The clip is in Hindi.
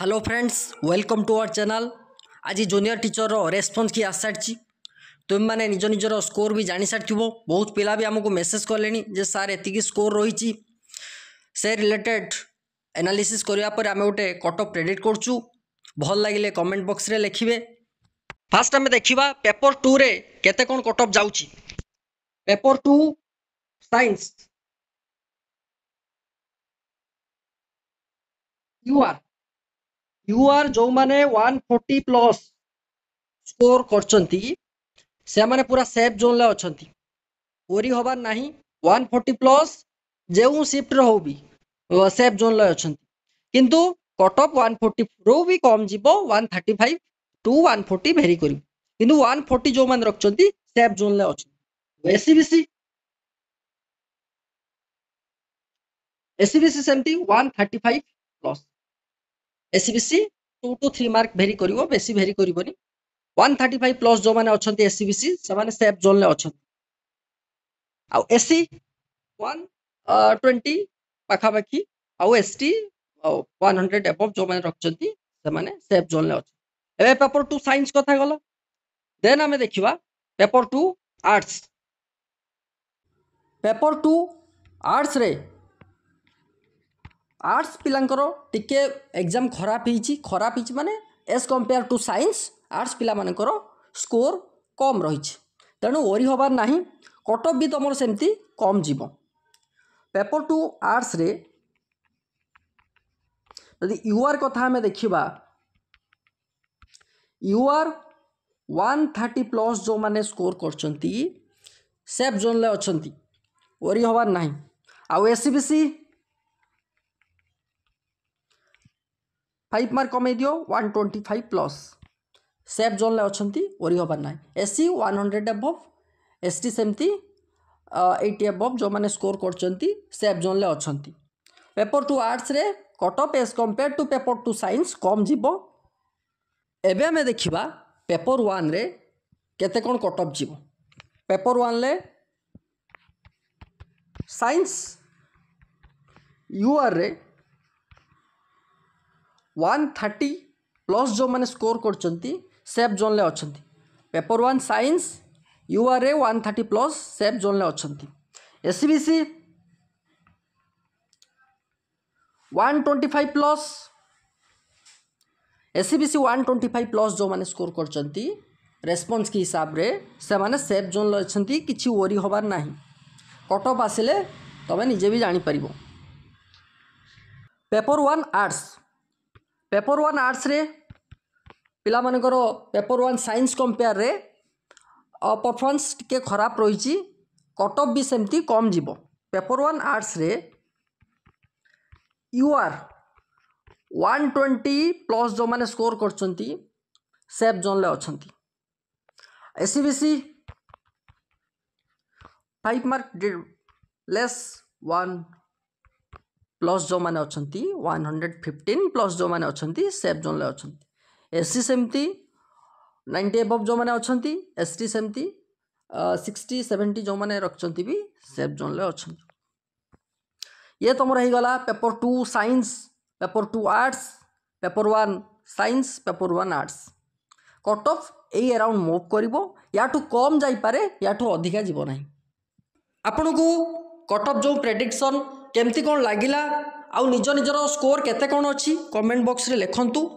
hello friends welcome to our channel आज जूनियर टीचर रो रेस्पन्स कि आस सारी तुम्हें निज निजर स्कोर भी जान सारी बहुत पिला भी आमको मेसेज कले सार एक स्कोर रही से रिलेटेड एनालीसीस करापुर आम गोटे कट अफ क्रेडिट करल लगे कमेंट बक्स में लिखे फास्ट आम देखा पेपर टू रे कत कौन कट अफ जा paper two science U R UR ଯେଉଁମାନେ ୱାନ୍ ଫୋର୍ଟି ପ୍ଲସ୍ ସ୍କୋର୍ କରିଛନ୍ତି ସେମାନେ ପୁରା ସେଫ୍ ଜୋନ୍ରେ ଅଛନ୍ତି ଓରି ହେବାର ନାହିଁ ୱାନ୍ ଫୋର୍ଟି ପ୍ଲସ୍ ଯେଉଁ ସିଫ୍ଟର ହେଉ ବି ସେଫ୍ ଜୋନ୍ରେ ଅଛନ୍ତି କିନ୍ତୁ କଟ୍ ଅଫ୍ ୱାନ୍ ଫୋର୍ଟିରୁ ବି କମ୍ ଯିବ one thirty five to one forty vary କରିବ କିନ୍ତୁ ୱାନ୍ ଫୋର୍ଟି ଯେଉଁମାନେ ରଖିଛନ୍ତି ସେଫ୍ ଜୋନ୍ରେ ଅଛନ୍ତି ଏସିବିସି ଏସିବିସି ସେମିତି one thirty five plus SEBC two to three mark vary କରିବ ବେଶୀ ଭେରି କରିବନି ୱାନ୍ ଥାର୍ଟି ଫାଇଭ୍ ପ୍ଲସ୍ ଯେଉଁମାନେ ଅଛନ୍ତି ଏସ୍ସିବିସି ସେମାନେ ସେଫ୍ ଜୋନ୍ରେ ଅଛନ୍ତି ଆଉ ଏସ୍ସି ୱାନ୍ ଟ୍ୱେଣ୍ଟି ପାଖାପାଖି ଆଉ ଏସ୍ଟି ୱାନ୍ ହଣ୍ଡ୍ରେଡ଼ ଏବଭ୍ ଯେଉଁମାନେ ରଖିଛନ୍ତି ସେମାନେ ସେଫ୍ ଜୋନ୍ରେ ଅଛନ୍ତି ଏବେ ପେପର ଟୁ ସାଇନ୍ସ କଥା ଗଲା ଦେନ୍ ଆମେ ଦେଖିବା paper two arts paper two ଆର୍ଟସ୍ରେ ଆର୍ଟ୍ସ ପିଲାଙ୍କର ଟିକେ ଏକ୍ଜାମ୍ ଖରାପ ହେଇଛି ଖରାପ ହେଇଛି ମାନେ as compared to science arts ପିଲାମାନଙ୍କର ସ୍କୋର କମ୍ ରହିଛି ତେଣୁ ଓରି ହେବାର ନାହିଁ କଟଅଫ୍ ବି ତୁମର ସେମିତି କମ୍ ଯିବ ପେପର ଟୁ ଆର୍ଟ୍ସରେ ଯଦି ୟୁଆର୍ କଥା ଆମେ ଦେଖିବା ୟୁଆର୍ ୱାନ୍ ଥାର୍ଟି ପ୍ଲସ୍ ଯେଉଁମାନେ ସ୍କୋର କରିଛନ୍ତି ସେଫ୍ ଜୋନ୍ରେ ଅଛନ୍ତି ଓରି ହେବାର ନାହିଁ ଆଉ S E B C five mark କମେଇ ଦିଅ one twenty five plus safe ଜୋନ୍ରେ ଅଛନ୍ତି ଓରି ହେବାର ନାହିଁ S C one hundred above S T ସେମିତି ଏଇଟି ଏଭବ୍ ଯେଉଁମାନେ ସ୍କୋର୍ କରୁଛନ୍ତି ସେଫ୍ ଜୋନ୍ରେ ଅଛନ୍ତି ପେପର୍ ଟୁ ଆର୍ଟ୍ସରେ cut off as compared to paper two science କମ୍ ଯିବ ଏବେ ଆମେ ଦେଖିବା ପେପର୍ ୱାନ୍ରେ କେତେ କ'ଣ କଟ୍ ଅଫ୍ ଯିବ ପେପର୍ ୱାନ୍ରେ ସାଇନ୍ସ ୟୁଆର୍ରେ वन थर्टी प्लस जो मैंने स्कोर कर सेफ जोन अच्छा पेपर वन सैंस युआर ए one thirty plus safe zone अच्छा S B C one twenty five plus S B C one twenty five plus जो मैंने स्कोर करेस्पन्स की हिसाब से सेफ जोन अच्छा किसी ओरी हबार ना कटअप आसे तुम्हें निजे भी जापर वन आर्ट्स ପେପର୍ ୱାନ୍ ଆର୍ଟ୍ସରେ ପିଲାମାନଙ୍କର ପେପର୍ ୱାନ୍ ସାଇନ୍ସ କମ୍ପେୟାର୍ରେ ପରଫର୍ମାନ୍ସ ଟିକେ ଖରାପ ରହିଛି କଟ୍ ଅଫ୍ ବି ସେମିତି କମ୍ ଯିବ ପେପର୍ ୱାନ୍ ଆର୍ଟ୍ସରେ U R one twenty plus ଯେଉଁମାନେ ସ୍କୋର୍ କରୁଛନ୍ତି ସେଫ୍ ଜୋନ୍ରେ ଅଛନ୍ତି S E B C five mark less one plus जो मैंने अच्छा वन हंड्रेड फिफ्टन प्लस जो मैंने अच्छा सेफ जोन अच्छा एससी सेमती नाइंटी एबव जो मैंने अच्छा एस टी सेमती सिक्सटी सेवेन्टी जो मैंने रखिंट भी सेफ जोन अच्छा ये तुम होगा paper two science paper two arts paper one science paper one arts cut off यही अराउंड मुव कर कम जापे या अधिका जीवना आपण को कटअफ जो प्रेडिक्शन କେମିତି କ'ଣ ଲାଗିଲା ଆଉ ନିଜ ନିଜର ସ୍କୋର କେତେ କ'ଣ ଅଛି କମେଣ୍ଟ ବକ୍ସରେ ଲେଖନ୍ତୁ